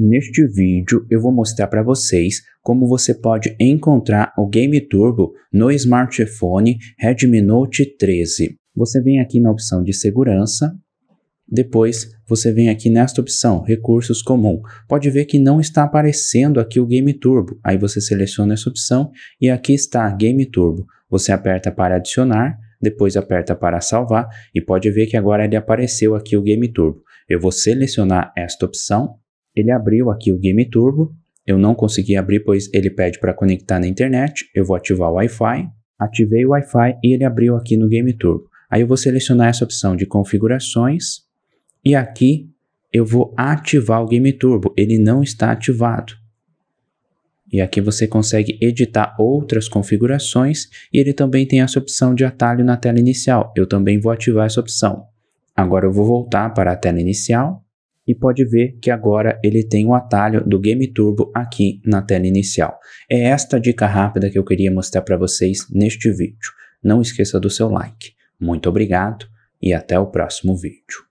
Neste vídeo eu vou mostrar para vocês como você pode encontrar o Game Turbo no smartphone Redmi Note 13. Você vem aqui na opção de segurança, depois você vem aqui nesta opção recursos comum. Pode ver que não está aparecendo aqui o Game Turbo, aí você seleciona essa opção e aqui está Game Turbo. Você aperta para adicionar, depois aperta para salvar e pode ver que agora ele apareceu aqui o Game Turbo. Eu vou selecionar esta opção ele abriu aqui o Game Turbo. Eu não consegui abrir, pois ele pede para conectar na internet. Eu vou ativar o Wi-Fi. Ativei o Wi-Fi e ele abriu aqui no Game Turbo. Aí eu vou selecionar essa opção de configurações e aqui eu vou ativar o Game Turbo. Ele não está ativado. E aqui você consegue editar outras configurações e ele também tem essa opção de atalho na tela inicial. Eu também vou ativar essa opção. Agora eu vou voltar para a tela inicial e pode ver que agora ele tem o um atalho do Game Turbo aqui na tela inicial. É esta dica rápida que eu queria mostrar para vocês neste vídeo. Não esqueça do seu like. Muito obrigado e até o próximo vídeo.